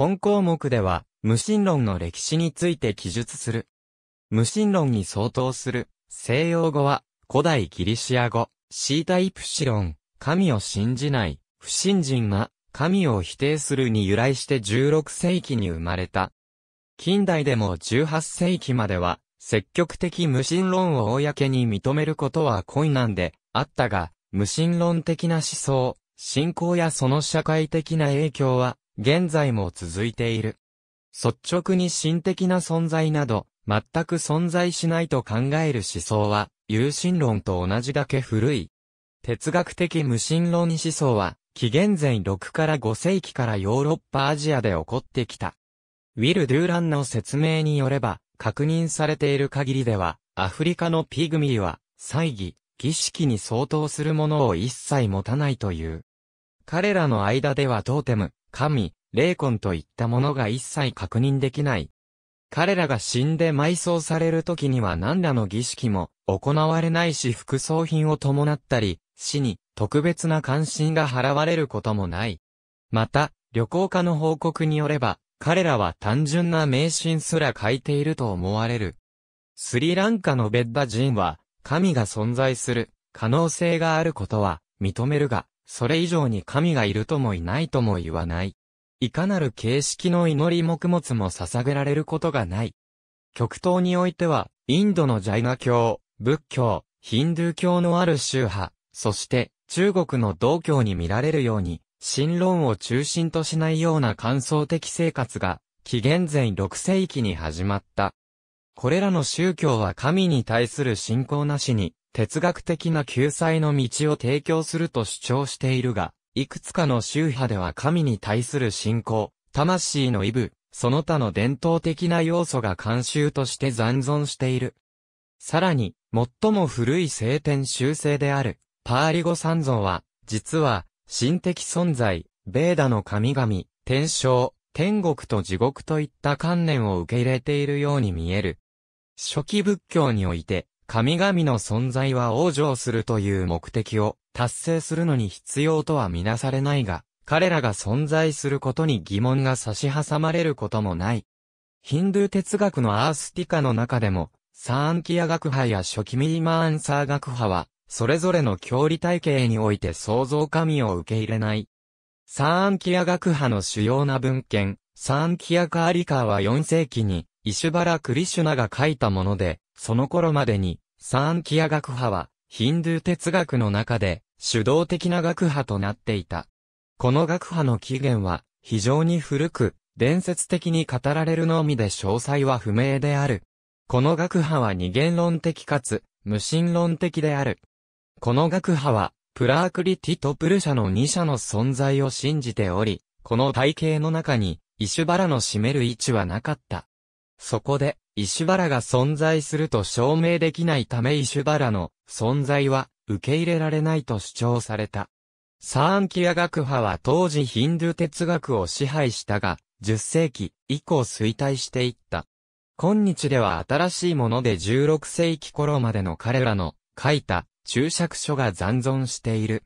本項目では、無神論の歴史について記述する。無神論に相当する、西洋語は、古代ギリシア語、シータイプシロン、神を信じない、不信心は、神を否定するに由来して16世紀に生まれた。近代でも18世紀までは、積極的無神論を公に認めることは困難であったが、無神論的な思想、信仰やその社会的な影響は、現在も続いている。率直に神的な存在など、全く存在しないと考える思想は、有神論と同じだけ古い。哲学的無神論思想は、紀元前6から5世紀からヨーロッパアジアで起こってきた。ウィル・ドゥーランの説明によれば、確認されている限りでは、アフリカのピグミーは、祭儀、儀式に相当するものを一切持たないという。彼らの間ではトーテム、神、霊魂といったものが一切確認できない。彼らが死んで埋葬される時には何らの儀式も行われないし副葬品を伴ったり、死に特別な関心が払われることもない。また、旅行家の報告によれば、彼らは単純な迷信すら書いていると思われる。スリランカのベッダ人は、神が存在する可能性があることは認めるが、それ以上に神がいるともいないとも言わない。いかなる形式の祈り黙物も捧げられることがない。極東においては、インドのジャイナ教、仏教、ヒンドゥー教のある宗派、そして中国の道教に見られるように、神論を中心としないような感想的生活が、紀元前6世紀に始まった。これらの宗教は神に対する信仰なしに、哲学的な救済の道を提供すると主張しているが、いくつかの宗派では神に対する信仰、魂の異部、その他の伝統的な要素が慣習として残存している。さらに、最も古い聖典修正である、パーリ語三尊は、実は、神的存在、ベーダの神々、天正、天国と地獄といった観念を受け入れているように見える。初期仏教において、神々の存在は往生するという目的を達成するのに必要とはみなされないが、彼らが存在することに疑問が差し挟まれることもない。ヒンドゥー哲学のアースティカの中でも、サーンキア学派や初期ミーマーンサー学派は、それぞれの教理体系において創造神を受け入れない。サーンキア学派の主要な文献、サーンキアカーリカーは4世紀に、イシュバラ・クリシュナが書いたもので、その頃までに、サーンキア学派は、ヒンドゥー哲学の中で、主導的な学派となっていた。この学派の起源は、非常に古く、伝説的に語られるのみで詳細は不明である。この学派は二元論的かつ、無神論的である。この学派は、プラークリティとプルシャの二者の存在を信じており、この体系の中に、イシュバラの占める位置はなかった。そこで、石原が存在すると証明できないため石原の存在は受け入れられないと主張された。サーンキア学派は当時ヒンドゥー哲学を支配したが、10世紀以降衰退していった。今日では新しいもので16世紀頃までの彼らの書いた注釈書が残存している。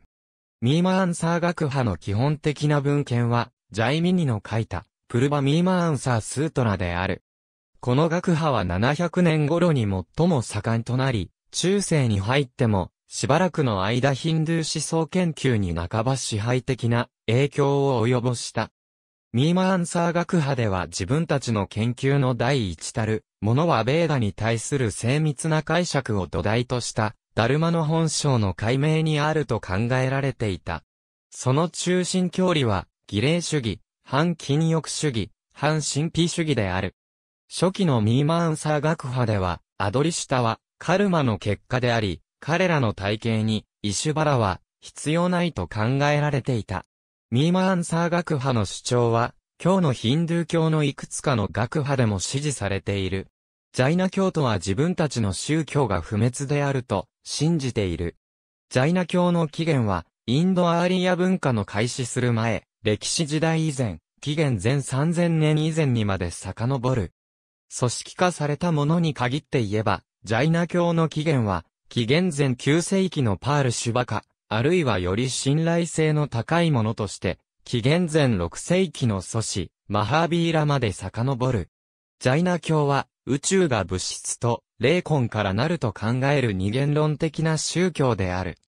ミーマーンサー学派の基本的な文献は、ジャイミニの書いた、プルバミーマーンサースートラである。この学派は700年頃に最も盛んとなり、中世に入っても、しばらくの間ヒンドゥー思想研究に半ば支配的な影響を及ぼした。ミーマアンサー学派では自分たちの研究の第一たる、ものはベーダに対する精密な解釈を土台とした、ダルマの本性の解明にあると考えられていた。その中心教理は、儀礼主義、反禁欲主義、反神秘主義である。初期のミーマンサー学派では、アドリシュタは、カルマの結果であり、彼らの体系に、イシュバラは、必要ないと考えられていた。ミーマンサー学派の主張は、今日のヒンドゥー教のいくつかの学派でも支持されている。ジャイナ教徒は自分たちの宗教が不滅であると信じている。ジャイナ教の起源は、インドアーリア文化の開始する前、歴史時代以前、紀元前3000年以前にまで遡る。組織化されたものに限って言えば、ジャイナ教の起源は、紀元前9世紀のパール・シュバカ、あるいはより信頼性の高いものとして、紀元前6世紀の祖師、マハービーラまで遡る。ジャイナ教は、宇宙が物質と霊魂からなると考える二元論的な宗教である。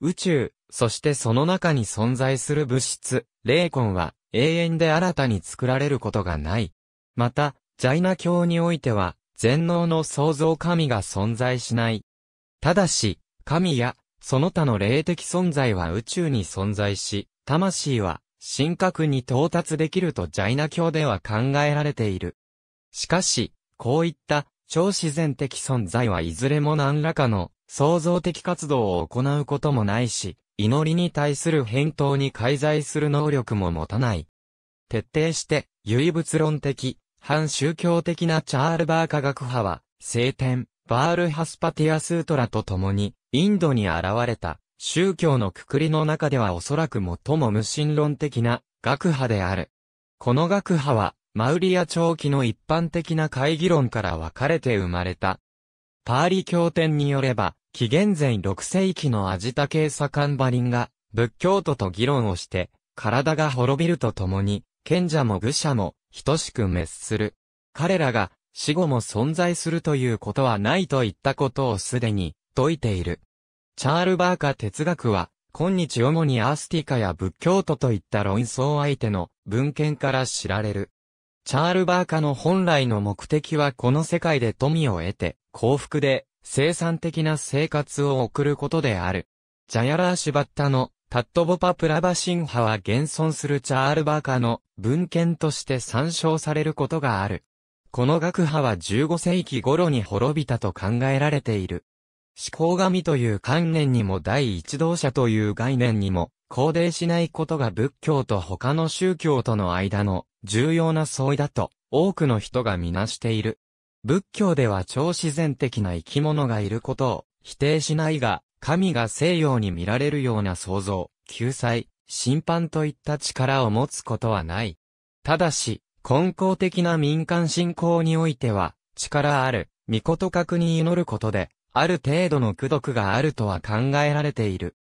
宇宙、そしてその中に存在する物質、霊魂は、永遠で新たに作られることがない。また、在那教においては、全能の創造神が存在しない。ただし、神や、その他の霊的存在は宇宙に存在し、魂は、神格に到達できるとジャイナ教では考えられている。しかし、こういった超自然的存在はいずれも何らかの創造的活動を行うこともないし、祈りに対する返答に介在する能力も持たない。徹底して、唯物論的、反宗教的なチャールバー科学派は、聖典、バールハスパティアスートラと共に、インドに現れた、宗教のくくりの中ではおそらく最も無神論的な学派である。この学派は、マウリア長期の一般的な会議論から分かれて生まれた。パーリ教典によれば、紀元前6世紀のアジタ系サカンバリンが、仏教徒と議論をして、体が滅びるとともに、賢者も愚者も、等しく滅する。彼らが死後も存在するということはないといったことをすでに説いている。チャール・バーカ哲学は、今日主にアースティカや仏教徒といった論争相手の文献から知られる。チャール・バーカの本来の目的はこの世界で富を得て、幸福で生産的な生活を送ることである。ジャヤラーシュバッタのタットボパプラバシンは現存するチャールバーカの文献として参照されることがある。この学派は15世紀頃に滅びたと考えられている。思考神という観念にも第一動者という概念にも肯定しないことが仏教と他の宗教との間の重要な相違だと多くの人がみなしている。仏教では超自然的な生き物がいることを否定しないが、神が西洋に見られるような創造、救済、審判といった力を持つことはない。ただし、根高的な民間信仰においては、力ある、御事格に祈ることで、ある程度の功徳があるとは考えられている。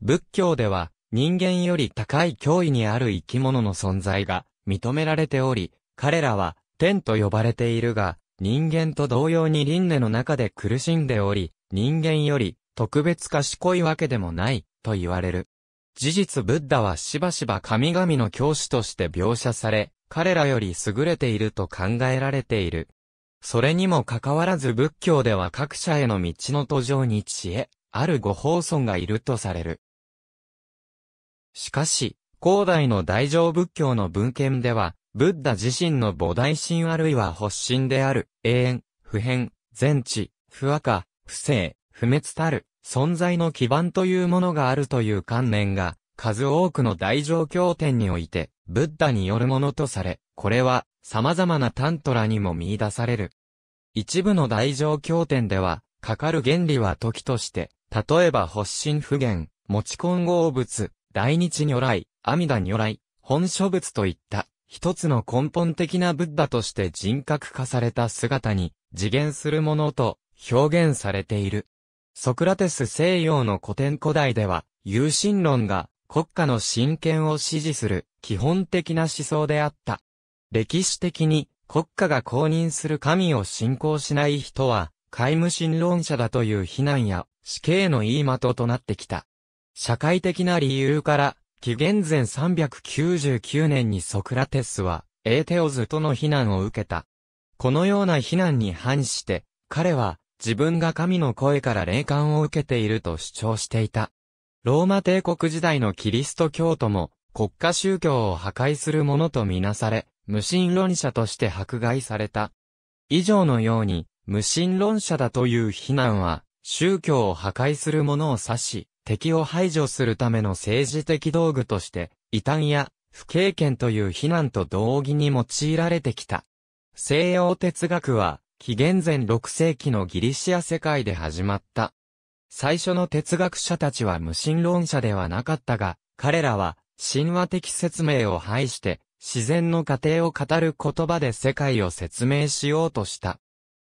仏教では、人間より高い脅威にある生き物の存在が認められており、彼らは天と呼ばれているが、人間と同様に輪廻の中で苦しんでおり、人間より特別賢いわけでもない、と言われる。事実ブッダはしばしば神々の教師として描写され、彼らより優れていると考えられている。それにもかかわらず仏教では各社への道の途上に知恵、あるご法尊がいるとされる。しかし、高代の大乗仏教の文献では、ブッダ自身の菩提心あるいは発心である、永遠、不変、全知、不和化、不正、不滅たる存在の基盤というものがあるという観念が、数多くの大乗経典において、ブッダによるものとされ、これは様々なタントラにも見出される。一部の大乗経典では、かかる原理は時として、例えば発心不言、持ち混合物、大日如来、阿弥陀如来、本書物といった、一つの根本的なブッダとして人格化された姿に、次元するものと表現されている。ソクラテス西洋の古典古代では、有神論が国家の神権を支持する基本的な思想であった。歴史的に国家が公認する神を信仰しない人は、皆無神論者だという非難や死刑の言い的となってきた。社会的な理由から、紀元前399年にソクラテスは、エーテオズとの非難を受けた。このような非難に反して、彼は、自分が神の声から霊感を受けていると主張していた。ローマ帝国時代のキリスト教徒も国家宗教を破壊するものとみなされ、無神論者として迫害された。以上のように、無神論者だという非難は、宗教を破壊するものを指し、敵を排除するための政治的道具として、異端や不経験という非難と同義に用いられてきた。西洋哲学は、紀元前6世紀のギリシア世界で始まった。最初の哲学者たちは無神論者ではなかったが、彼らは神話的説明を排して自然の過程を語る言葉で世界を説明しようとした。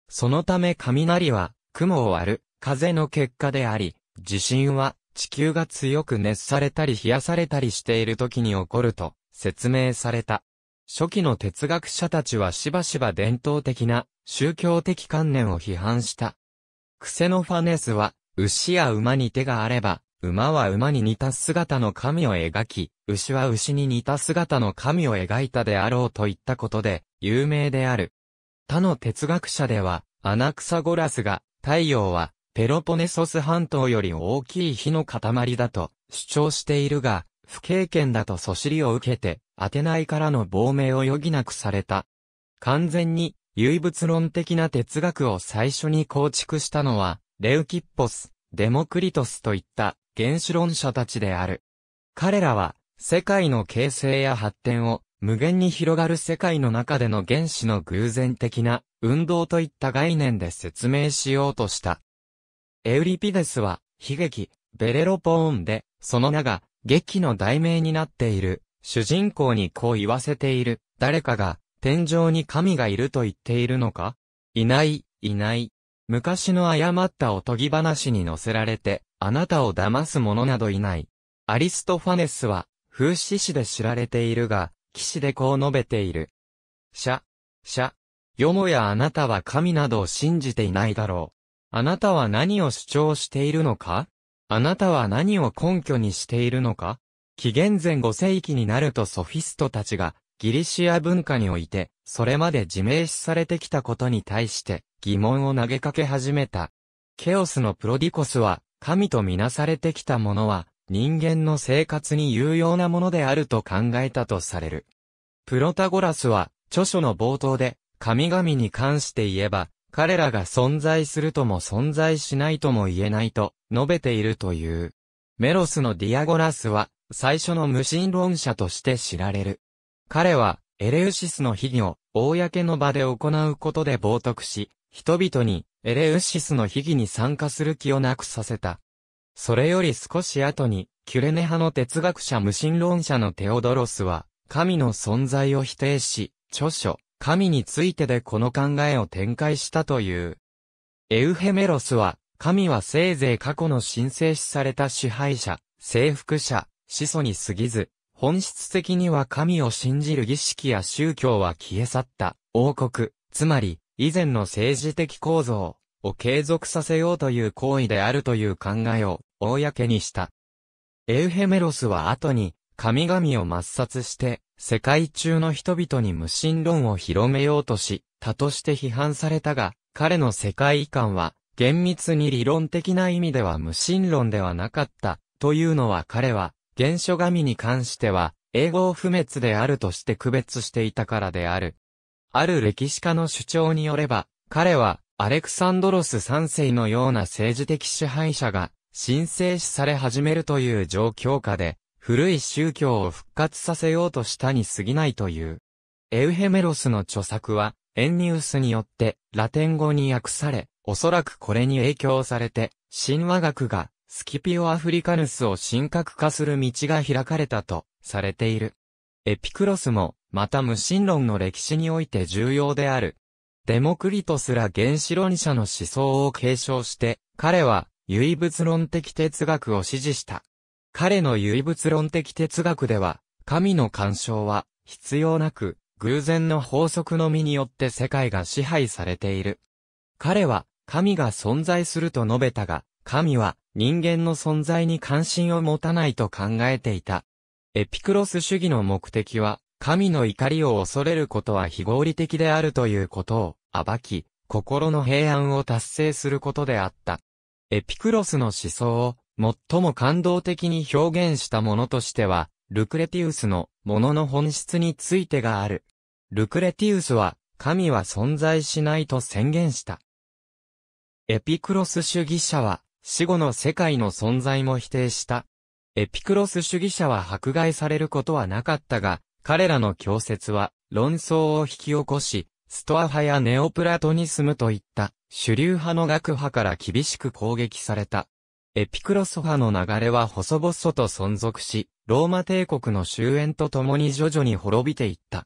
そのため雷は雲を割る風の結果であり、地震は地球が強く熱されたり冷やされたりしている時に起こると説明された。初期の哲学者たちはしばしば伝統的な宗教的観念を批判した。クセノファネスは、牛や馬に手があれば、馬は馬に似た姿の神を描き、牛は牛に似た姿の神を描いたであろうといったことで、有名である。他の哲学者では、アナクサゴラスが、太陽は、ペロポネソス半島より大きい火の塊だと主張しているが、不経験だとそしりを受けて、アテナイからの亡命を余儀なくされた。完全に、唯物論的な哲学を最初に構築したのは、レウキッポス、デモクリトスといった原子論者たちである。彼らは、世界の形成や発展を、無限に広がる世界の中での原子の偶然的な運動といった概念で説明しようとした。エウリピデスは、悲劇、ベレロポーンで、その名が、劇の題名になっている、主人公にこう言わせている、誰かが、天井に神がいると言っているのかいない、いない。昔の誤ったおとぎ話に乗せられて、あなたを騙す者などいない。アリストファネスは、風刺師で知られているが、騎士でこう述べている。シャ、シャ。よもやあなたは神などを信じていないだろう。あなたは何を主張しているのかあなたは何を根拠にしているのか紀元前5世紀になるとソフィストたちがギリシア文化において、それまで自明視されてきたことに対して疑問を投げかけ始めた。ケオスのプロディコスは、神とみなされてきたものは、人間の生活に有用なものであると考えたとされる。プロタゴラスは、著書の冒頭で、神々に関して言えば、彼らが存在するとも存在しないとも言えないと述べているという。メロスのディアゴラスは最初の無神論者として知られる。彼はエレウシスの秘儀を公の場で行うことで冒涜し、人々にエレウシスの秘儀に参加する気をなくさせた。それより少し後に、キュレネ派の哲学者無神論者のテオドロスは、神の存在を否定し、著書、神についてでこの考えを展開したという。エウヘメロスは、神はせいぜい過去の神聖視された支配者、征服者、始祖に過ぎず、本質的には神を信じる儀式や宗教は消え去った、王国、つまり、以前の政治的構造を継続させようという行為であるという考えを、公にした。エウヘメロスは後に、神々を抹殺して、世界中の人々に無神論を広めようとし、他として批判されたが、彼の世界遺憾は、厳密に理論的な意味では無神論ではなかった、というのは彼は、原初神に関しては、英語を不滅であるとして区別していたからである。ある歴史家の主張によれば、彼は、アレクサンドロス3世のような政治的支配者が、神聖視され始めるという状況下で、古い宗教を復活させようとしたに過ぎないという。エウヘメロスの著作は、エンニウスによってラテン語に訳され、おそらくこれに影響されて、神話学がスキピオ・アフリカヌスを神格化する道が開かれたとされている。エピクロスも、また無神論の歴史において重要である。デモクリトスら原子論者の思想を継承して、彼は唯物論的哲学を支持した。彼の唯物論的哲学では、神の干渉は必要なく、偶然の法則のみによって世界が支配されている。彼は、神が存在すると述べたが、神は人間の存在に関心を持たないと考えていた。エピクロス主義の目的は、神の怒りを恐れることは非合理的であるということを暴き、心の平安を達成することであった。エピクロスの思想を最も感動的に表現したものとしては、ルクレティウスのものの本質についてがある。ルクレティウスは、神は存在しないと宣言した。エピクロス主義者は、死後の世界の存在も否定した。エピクロス主義者は迫害されることはなかったが、彼らの教説は、論争を引き起こし、ストア派やネオプラトニスムといった、主流派の学派から厳しく攻撃された。エピクロス派の流れは細々と存続し、ローマ帝国の終焉とともに徐々に滅びていった。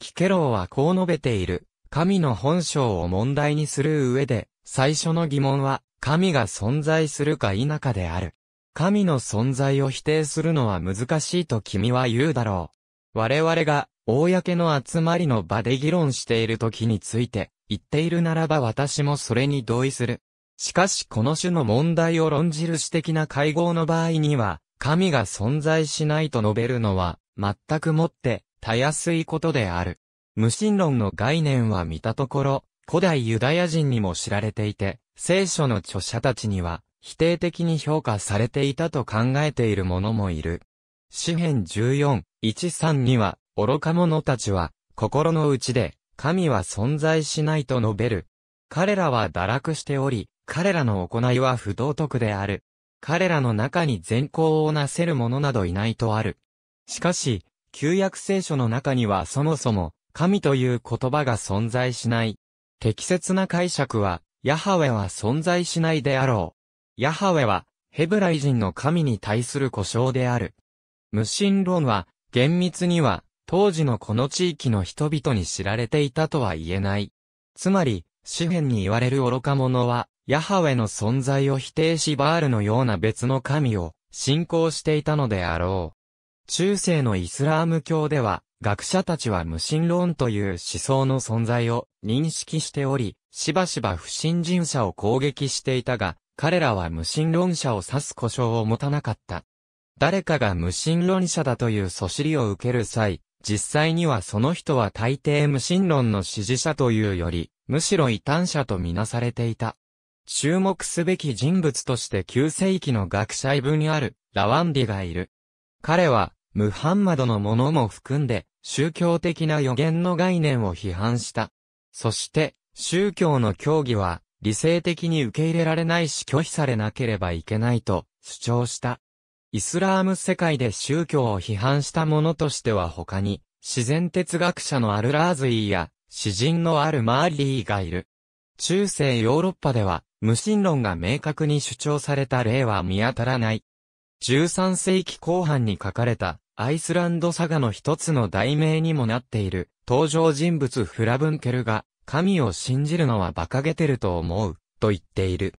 キケローはこう述べている。神の本性を問題にする上で、最初の疑問は、神が存在するか否かである。神の存在を否定するのは難しいと君は言うだろう。我々が、公の集まりの場で議論している時について、言っているならば私もそれに同意する。しかしこの種の問題を論じる詩的な会合の場合には、神が存在しないと述べるのは、全くもって、たやすいことである。無神論の概念は見たところ、古代ユダヤ人にも知られていて、聖書の著者たちには、否定的に評価されていたと考えている者もいる。詩編14、13には、愚か者たちは、心の内で、神は存在しないと述べる。彼らは堕落しており、彼らの行いは不道徳である。彼らの中に善行をなせる者などいないとある。しかし、旧約聖書の中にはそもそも、神という言葉が存在しない。適切な解釈は、ヤハウェは存在しないであろう。ヤハウェは、ヘブライ人の神に対する故障である。無神論は、厳密には、当時のこの地域の人々に知られていたとは言えない。つまり、詩篇に言われる愚か者は、ヤハウェの存在を否定しバールのような別の神を信仰していたのであろう。中世のイスラーム教では、学者たちは無神論という思想の存在を認識しており、しばしば不信心者を攻撃していたが、彼らは無神論者を指す故障を持たなかった。誰かが無神論者だというそしりを受ける際、実際にはその人は大抵無神論の支持者というより、むしろ異端者とみなされていた。注目すべき人物として9世紀の学者異分にあるラワンディがいる。彼は、ムハンマドのものも含んで、宗教的な予言の概念を批判した。そして、宗教の教義は、理性的に受け入れられないし拒否されなければいけないと主張した。イスラーム世界で宗教を批判した者としては他に、自然哲学者のアルラーズイーや、詩人のアルマーリーがいる。中世ヨーロッパでは、無神論が明確に主張された例は見当たらない。13世紀後半に書かれた、アイスランドサガの一つの題名にもなっている、登場人物フラブンケルが、神を信じるのは馬鹿げてると思う、と言っている。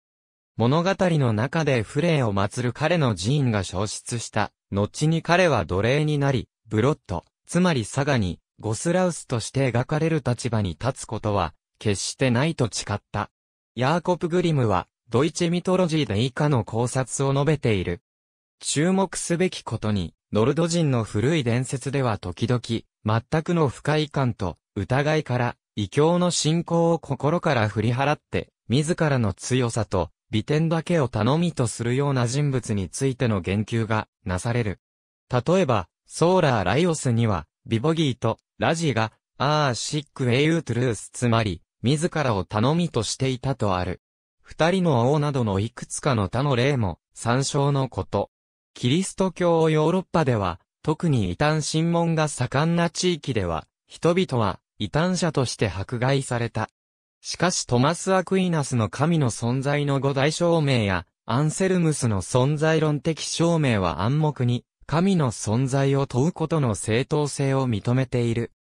物語の中でフレーを祀る彼の寺院が消失した。後に彼は奴隷になり、ブロット、つまりサガに、ゴスラウスとして描かれる立場に立つことは、決してないと誓った。ヤーコプ・グリムは、ドイツミトロジーで以下の考察を述べている。注目すべきことに、ノルド人の古い伝説では時々、全くの不快感と疑いから、異教の信仰を心から振り払って、自らの強さと、美点だけを頼みとするような人物についての言及がなされる。例えば、ソーラー・ライオスには、ビボギーと、ラジが、アーシック・エイユトゥルース、つまり、自らを頼みとしていたとある。二人の王などのいくつかの他の例も参照のこと。キリスト教ヨーロッパでは、特に異端審問が盛んな地域では、人々は異端者として迫害された。しかしトマス・アクイナスの神の存在の五大証明や、アンセルムスの存在論的証明は暗黙に、神の存在を問うことの正当性を認めている。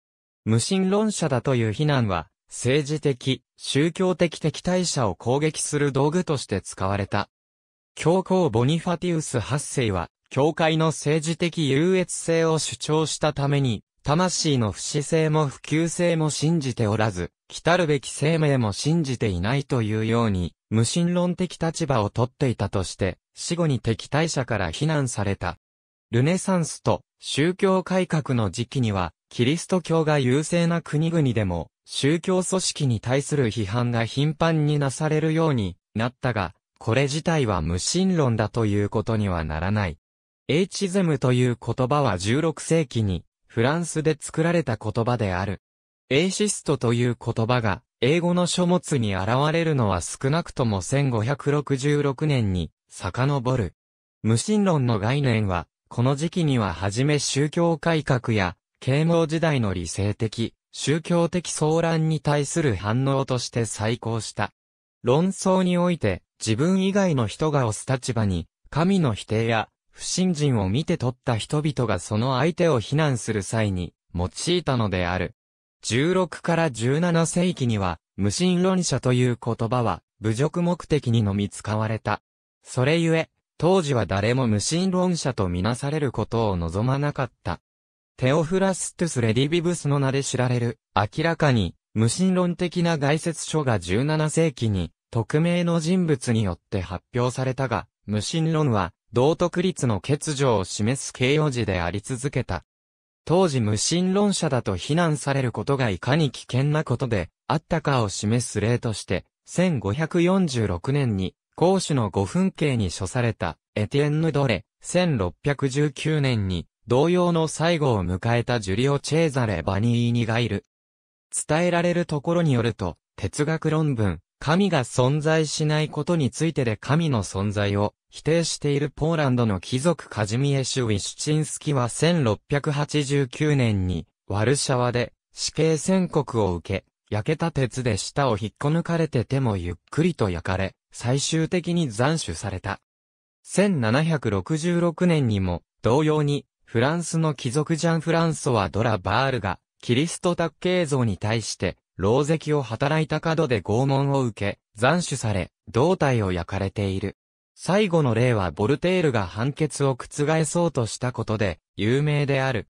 無神論者だという非難は、政治的、宗教的敵対者を攻撃する道具として使われた。教皇ボニファティウス8世は、教会の政治的優越性を主張したために、魂の不死性も普及性も信じておらず、来たるべき生命も信じていないというように、無神論的立場をとっていたとして、死後に敵対者から非難された。ルネサンスと宗教改革の時期には、キリスト教が優勢な国々でも、宗教組織に対する批判が頻繁になされるようになったが、これ自体は無神論だということにはならない。エイチゼムという言葉は16世紀にフランスで作られた言葉である。エイシストという言葉が英語の書物に現れるのは少なくとも1566年に遡る。無神論の概念は、この時期には初め宗教改革や啓蒙時代の理性的、宗教的騒乱に対する反応として再興した。論争において、自分以外の人が押す立場に、神の否定や、不信心を見て取った人々がその相手を非難する際に、用いたのである。16から17世紀には、無神論者という言葉は、侮辱目的にのみ使われた。それゆえ、当時は誰も無神論者とみなされることを望まなかった。テオフラストゥス・レディビブスの名で知られる、明らかに、無神論的な概説書が17世紀に、匿名の人物によって発表されたが、無神論は、道徳律の欠如を示す形容詞であり続けた。当時無神論者だと非難されることがいかに危険なことであったかを示す例として、1546年に公主の五分刑に処されたエティエンヌ・ドレ、1619年に同様の最後を迎えたジュリオ・チェーザレ・バニーニがいる。伝えられるところによると、哲学論文、神が存在しないことについてで神の存在を否定しているポーランドの貴族カジミエシュ・ウィシュチンスキは1689年にワルシャワで死刑宣告を受け、焼けた鉄で舌を引っこ抜かれて手もゆっくりと焼かれ、最終的に斬首された。1766年にも同様にフランスの貴族ジャン・フランソワ・ドラ・バールが、キリスト卓形像に対して、牢石を働いた角で拷問を受け、斬首され、胴体を焼かれている。最後の例はボルテールが判決を覆そうとしたことで、有名である。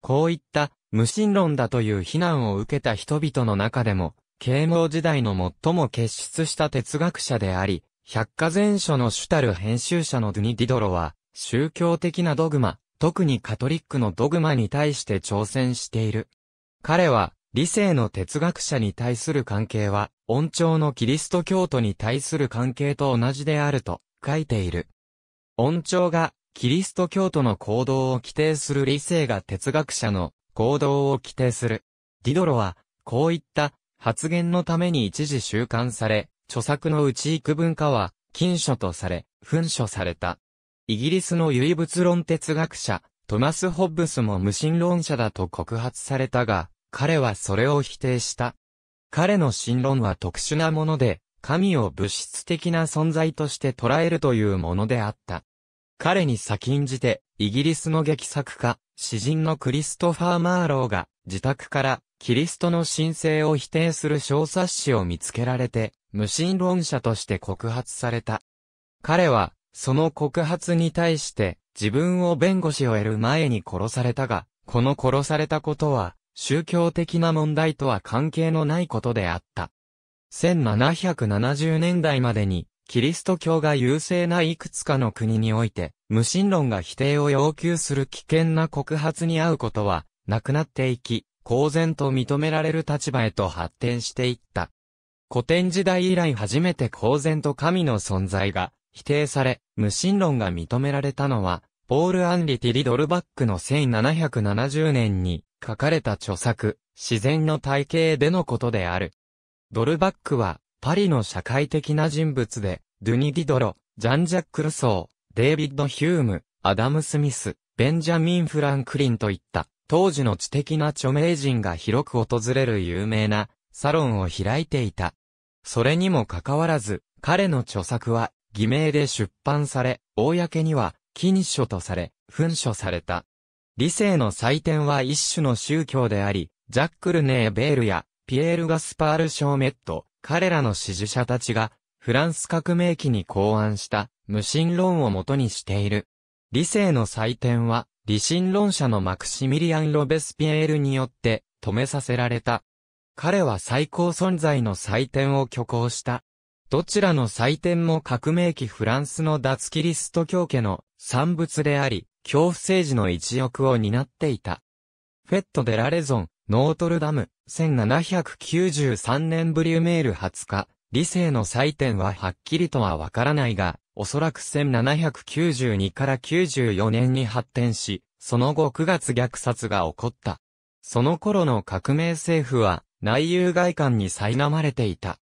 こういった、無神論だという非難を受けた人々の中でも、啓蒙時代の最も傑出した哲学者であり、百科全書の主たる編集者のドゥニ・ディドロは、宗教的なドグマ、特にカトリックのドグマに対して挑戦している。彼は、理性の哲学者に対する関係は、音調のキリスト教徒に対する関係と同じであると書いている。音調が、キリスト教徒の行動を規定する理性が哲学者の行動を規定する。ディドロは、こういった発言のために一時収監され、著作のうち幾分かは、禁書とされ、噴書された。イギリスの唯物論哲学者、トマス・ホッブスも無神論者だと告発されたが、彼はそれを否定した。彼の神論は特殊なもので、神を物質的な存在として捉えるというものであった。彼に先んじて、イギリスの劇作家、詩人のクリストファー・マーローが、自宅から、キリストの神聖を否定する小冊子を見つけられて、無神論者として告発された。彼は、その告発に対して、自分を弁護士を得る前に殺されたが、この殺されたことは、宗教的な問題とは関係のないことであった。1770年代までに、キリスト教が優勢ないくつかの国において、無神論が否定を要求する危険な告発に遭うことは、なくなっていき、公然と認められる立場へと発展していった。古典時代以来初めて公然と神の存在が否定され、無神論が認められたのは、ポール・アンリ・ティリドルバックの1770年に書かれた著作、自然の体系でのことである。ドルバックは、パリの社会的な人物で、ドゥニ・ディドロ、ジャン・ジャック・ルソー、デイビッド・ヒューム、アダム・スミス、ベンジャミン・フランクリンといった、当時の知的な著名人が広く訪れる有名なサロンを開いていた。それにもかかわらず、彼の著作は偽名で出版され、公には、禁書とされ、噴書された。理性の祭典は一種の宗教であり、ジャック・ルネー・ベールや、ピエール・ガスパール・ショーメット、彼らの支持者たちが、フランス革命期に考案した、無神論をもとにしている。理性の祭典は、理神論者のマクシミリアン・ロベスピエールによって、止めさせられた。彼は最高存在の祭典を挙行した。どちらの祭典も革命期フランスの脱キリスト教家の産物であり、恐怖政治の一翼を担っていた。フェット・デ・ラレゾン、ノートルダム、1793年ブリュメール20日、理性の祭典ははっきりとはわからないが、おそらく1792から94年に発展し、その後9月虐殺が起こった。その頃の革命政府は内憂外患に苛まれていた。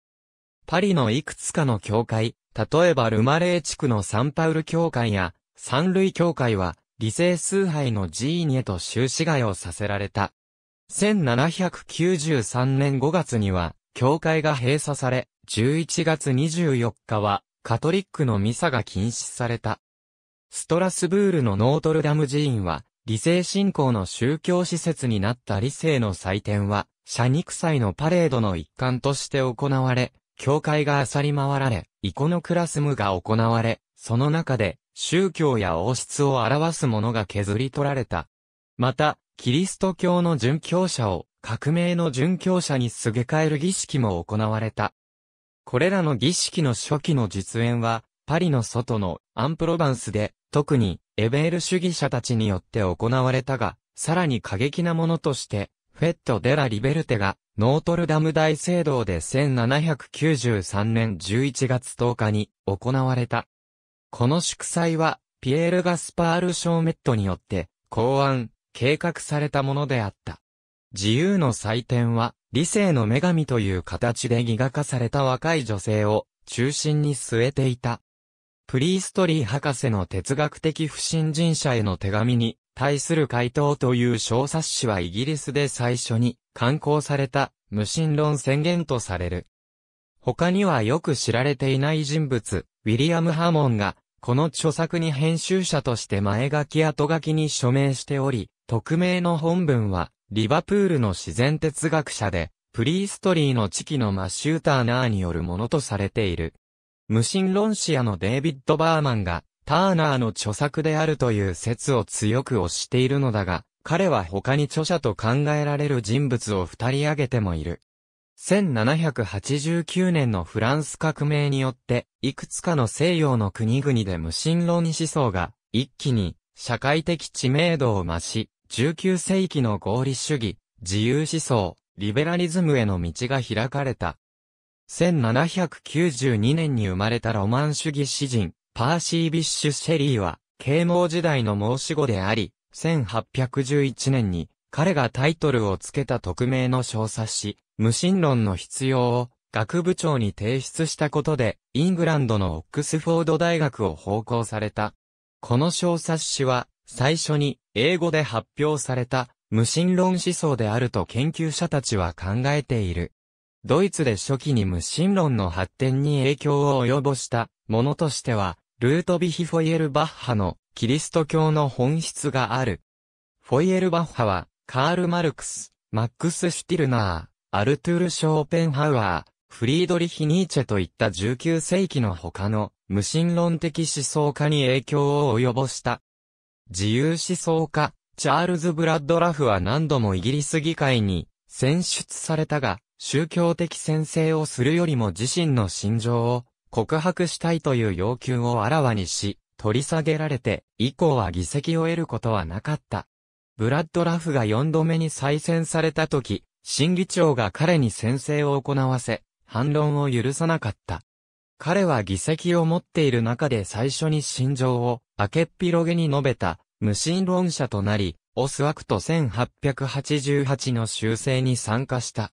パリのいくつかの教会、例えばルマレー地区のサンパウル教会や、サンルイ教会は、理性崇拝の寺院へと修士外をさせられた。1793年5月には、教会が閉鎖され、11月24日は、カトリックのミサが禁止された。ストラスブールのノートルダム寺院は、理性信仰の宗教施設になった理性の祭典は、社肉祭のパレードの一環として行われ、教会が漁り回られ、イコノクラスムが行われ、その中で、宗教や王室を表すものが削り取られた。また、キリスト教の殉教者を、革命の殉教者にすげ替える儀式も行われた。これらの儀式の初期の実演は、パリの外のアンプロバンスで、特にエベール主義者たちによって行われたが、さらに過激なものとして、フェット・デラ・リベルテがノートルダム大聖堂で1793年11月10日に行われた。この祝祭は、ピエール・ガスパール・ショーメットによって、考案、計画されたものであった。自由の祭典は、理性の女神という形でギ画化された若い女性を中心に据えていた。プリーストリー博士の哲学的不信人者への手紙に対する回答という小冊子はイギリスで最初に刊行された無神論宣言とされる。他にはよく知られていない人物、ウィリアム・ハモンが、この著作に編集者として前書き後書きに署名しており、匿名の本文は、リバプールの自然哲学者で、プリーストリーの地域のマシューターナーによるものとされている。無神論者のデイビッド・バーマンが、ターナーの著作であるという説を強く推しているのだが、彼は他に著者と考えられる人物を二人挙げてもいる。1789年のフランス革命によって、いくつかの西洋の国々で無神論思想が、一気に社会的知名度を増し、19世紀の合理主義、自由思想、リベラリズムへの道が開かれた。1792年に生まれたロマン主義詩人、パーシービッシュ・シェリーは、啓蒙時代の申し子であり、1811年に、彼がタイトルを付けた匿名の小冊子、無神論の必要を、学部長に提出したことで、イングランドのオックスフォード大学を奉公された。この小冊子は、最初に英語で発表された無神論思想であると研究者たちは考えている。ドイツで初期に無神論の発展に影響を及ぼしたものとしては、ルートビヒ・フォイエルバッハのキリスト教の本質がある。フォイエルバッハは、カール・マルクス、マックス・シュティルナー、アルトゥール・ショーペンハウアー、フリードリヒ・ニーチェといった19世紀の他の無神論的思想家に影響を及ぼした。自由思想家、チャールズ・ブラッドラフは何度もイギリス議会に選出されたが、宗教的宣誓をするよりも自身の心情を告白したいという要求をあらわにし、取り下げられて、以降は議席を得ることはなかった。ブラッドラフが4度目に再選された時、審議長が彼に宣誓を行わせ、反論を許さなかった。彼は議席を持っている中で最初に心情を明けっ広げに述べた無心論者となり、オスワクト1888の修正に参加した。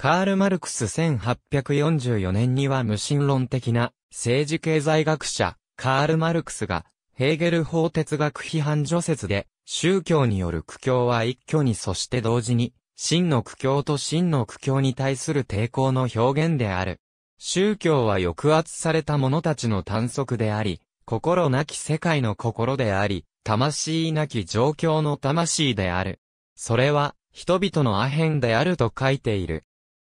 カール・マルクス1844年には無神論的な政治経済学者、カール・マルクスが、ヘーゲル法哲学批判除説で、宗教による苦境は一挙にそして同時に、真の苦境と真の苦境に対する抵抗の表現である。宗教は抑圧された者たちの探索であり、心なき世界の心であり、魂なき状況の魂である。それは、人々のアヘンであると書いている。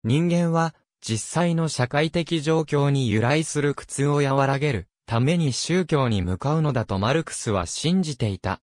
人間は実際の社会的状況に由来する苦痛を和らげるために宗教に向かうのだとマルクスは信じていた。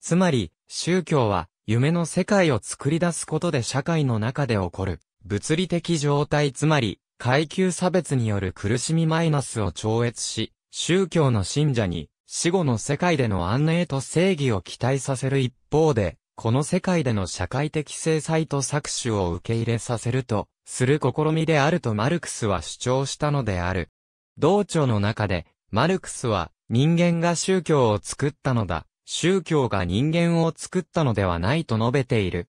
つまり、宗教は夢の世界を作り出すことで社会の中で起こる物理的状態つまり階級差別による苦しみマイナスを超越し、宗教の信者に死後の世界での安寧と正義を期待させる一方で、この世界での社会的制裁と搾取を受け入れさせると、する試みであるとマルクスは主張したのである。同著の中で、マルクスは、人間が宗教を作ったのだ。宗教が人間を作ったのではないと述べている。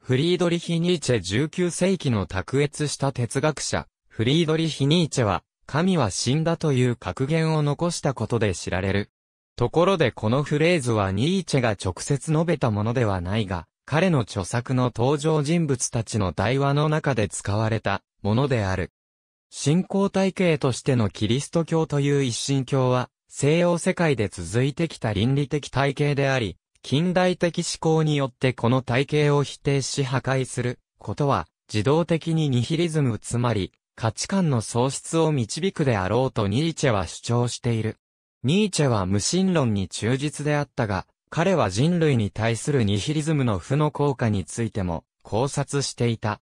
フリードリヒ・ニーチェ19世紀の卓越した哲学者、フリードリヒ・ニーチェは、神は死んだという格言を残したことで知られる。ところでこのフレーズはニーチェが直接述べたものではないが、彼の著作の登場人物たちの対話の中で使われたものである。信仰体系としてのキリスト教という一神教は、西洋世界で続いてきた倫理的体系であり、近代的思考によってこの体系を否定し破壊することは、自動的にニヒリズムつまり、価値観の喪失を導くであろうとニーチェは主張している。ニーチェは無神論に忠実であったが、彼は人類に対するニヒリズムの負の効果についても考察していた。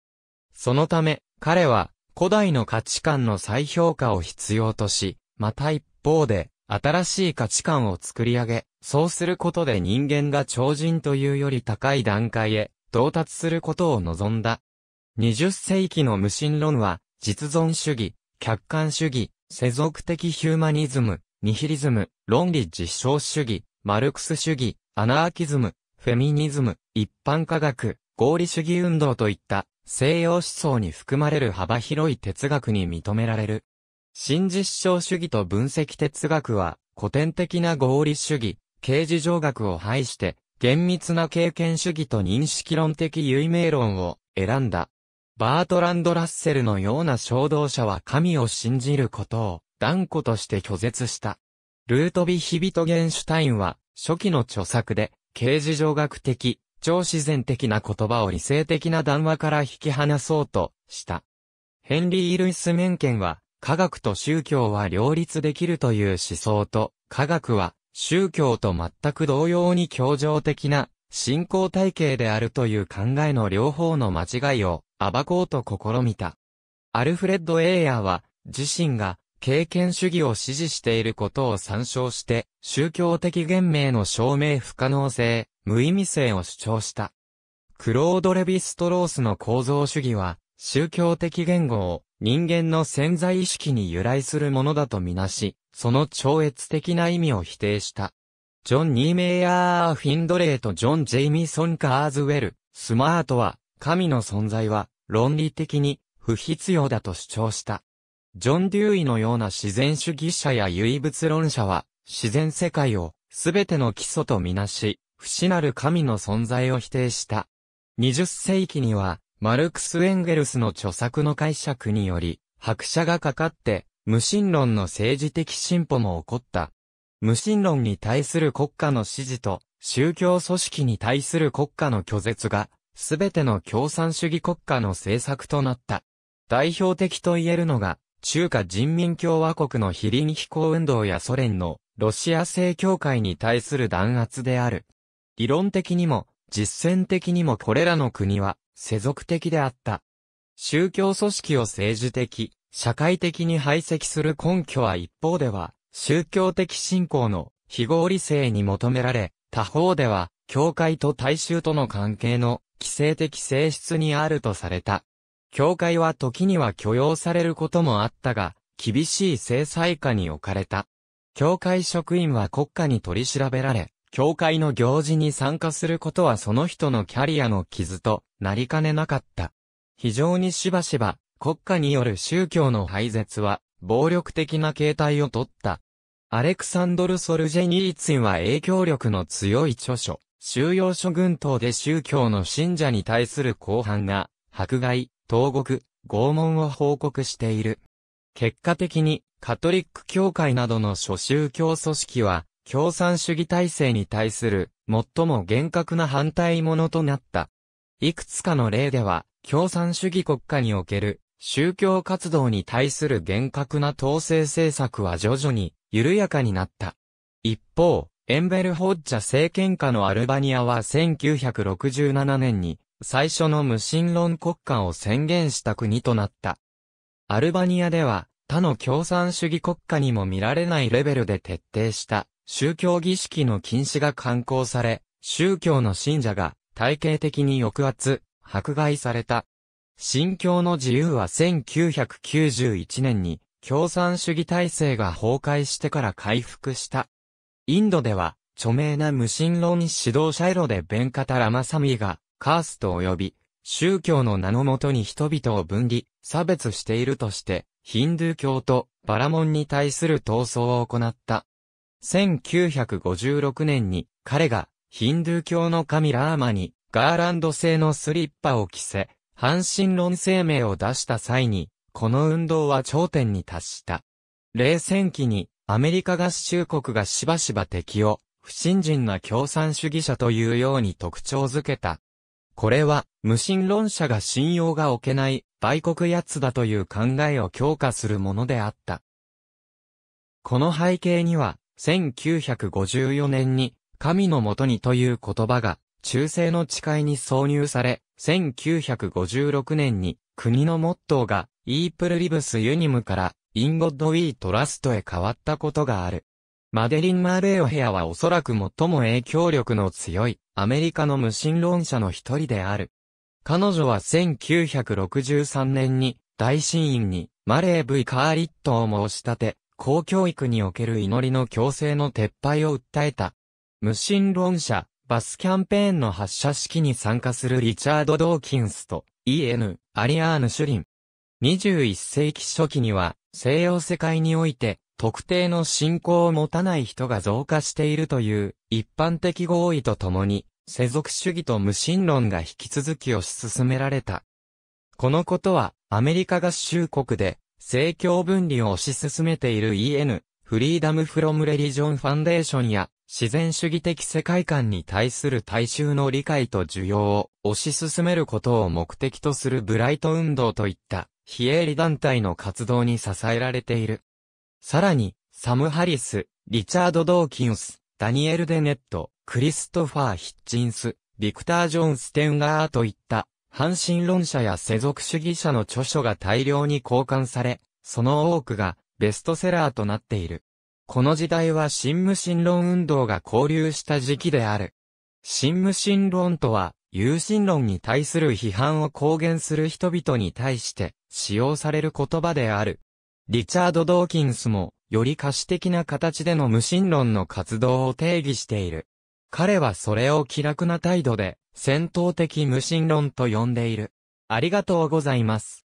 そのため、彼は古代の価値観の再評価を必要とし、また一方で、新しい価値観を作り上げ、そうすることで人間が超人というより高い段階へ到達することを望んだ。20世紀の無神論は、実存主義、客観主義、世俗的ヒューマニズム、ニヒリズム、論理実証主義、マルクス主義、アナーキズム、フェミニズム、一般科学、合理主義運動といった西洋思想に含まれる幅広い哲学に認められる。新実証主義と分析哲学は古典的な合理主義、形事上学を排して厳密な経験主義と認識論的有名論を選んだ。バートランド・ラッセルのような衝動者は神を信じることを断固として拒絶した。ルートビヒビトゲンシュタインは、初期の著作で、刑事上学的、超自然的な言葉を理性的な談話から引き離そうとした。ヘンリー・ルイス・メンケンは、科学と宗教は両立できるという思想と、科学は宗教と全く同様に協情的な信仰体系であるという考えの両方の間違いを暴こうと試みた。アルフレッド・エイヤーは自身が経験主義を支持していることを参照して、宗教的言明の証明不可能性、無意味性を主張した。クロード・レヴィストロースの構造主義は、宗教的言語を人間の潜在意識に由来するものだとみなし、その超越的な意味を否定した。ジョン・ニーメイヤー・フィンドレーとジョン・ジェイミソン・カーズウェル、スマートは、神の存在は、論理的に、不必要だと主張した。ジョン・デューイのような自然主義者や唯物論者は、自然世界を、すべての基礎とみなし、不死なる神の存在を否定した。20世紀には、マルクス・エンゲルスの著作の解釈により、白車がかかって、無神論の政治的進歩も起こった。無神論に対する国家の支持と、宗教組織に対する国家の拒絶が、すべての共産主義国家の政策となった。代表的と言えるのが、中華人民共和国の非輪飛行運動やソ連のロシア正教会に対する弾圧である。理論的にも、実践的にもこれらの国は世俗的であった。宗教組織を政治的、社会的に排斥する根拠は一方では、宗教的信仰の非合理性に求められ、他方では、教会と大衆との関係の規制的性質にあるとされた。教会は時には許容されることもあったが、厳しい制裁下に置かれた。教会職員は国家に取り調べられ、教会の行事に参加することはその人のキャリアの傷となりかねなかった。非常にしばしば、国家による宗教の廃絶は、暴力的な形態をとった。アレクサンドル・ソルジェニーツィンは影響力の強い著書、収容所群島で宗教の信者に対する広範が、迫害、投獄、拷問を報告している。結果的に、カトリック教会などの諸宗教組織は、共産主義体制に対する、最も厳格な反対者となった。いくつかの例では、共産主義国家における、宗教活動に対する厳格な統制政策は徐々に、緩やかになった。一方、エンベルホッジャ政権下のアルバニアは1967年に最初の無神論国家を宣言した国となった。アルバニアでは、他の共産主義国家にも見られないレベルで徹底した宗教儀式の禁止が刊行され、宗教の信者が体系的に抑圧、迫害された。信教の自由は1991年に共産主義体制が崩壊してから回復した。インドでは著名な無神論指導者エロでベンカタ・ラマサミがカースト及び宗教の名のもとに人々を分離、差別しているとして、ヒンドゥー教とバラモンに対する闘争を行った。1956年に彼がヒンドゥー教の神ラーマにガーランド製のスリッパを着せ、半身論声明を出した際に、この運動は頂点に達した。冷戦期にアメリカ合衆国がしばしば敵を不信心な共産主義者というように特徴づけた。これは、無神論者が信用が置けない、売国奴だという考えを強化するものであった。この背景には、1954年に、神のもとにという言葉が、中世の誓いに挿入され、1956年に、国のモットーが、イープルリブスユニムから、インゴッドウィートラストへ変わったことがある。マデリン・マーレイ・オヘアはおそらく最も影響力の強いアメリカの無神論者の一人である。彼女は1963年に大神院にマレー・ブイ・カーリットを申し立て、公教育における祈りの強制の撤廃を訴えた。無神論者、バスキャンペーンの発射式に参加するリチャード・ドーキンスと E.N. アリアーヌ・シュリン。21世紀初期には西洋世界において特定の信仰を持たない人が増加しているという一般的合意とともに、世俗主義と無神論が引き続きを進められた。このことは、アメリカ合衆国で、政教分離を推し進めている EN、フリーダムフロムレリジョンファンデーションや、自然主義的世界観に対する大衆の理解と需要を推し進めることを目的とするブライト運動といった、非営利団体の活動に支えられている。さらに、サム・ハリス、リチャード・ドーキンス、ダニエル・デネット、クリストファー・ヒッチンス、ビクター・ジョン・ステンガーといった、反神論者や世俗主義者の著書が大量に交換され、その多くがベストセラーとなっている。この時代は新無神論運動が交流した時期である。新無神論とは、有神論に対する批判を公言する人々に対して使用される言葉である。リチャード・ドーキンスも、より可視的な形での無神論の活動を定義している。彼はそれを気楽な態度で、戦闘的無神論と呼んでいる。ありがとうございます。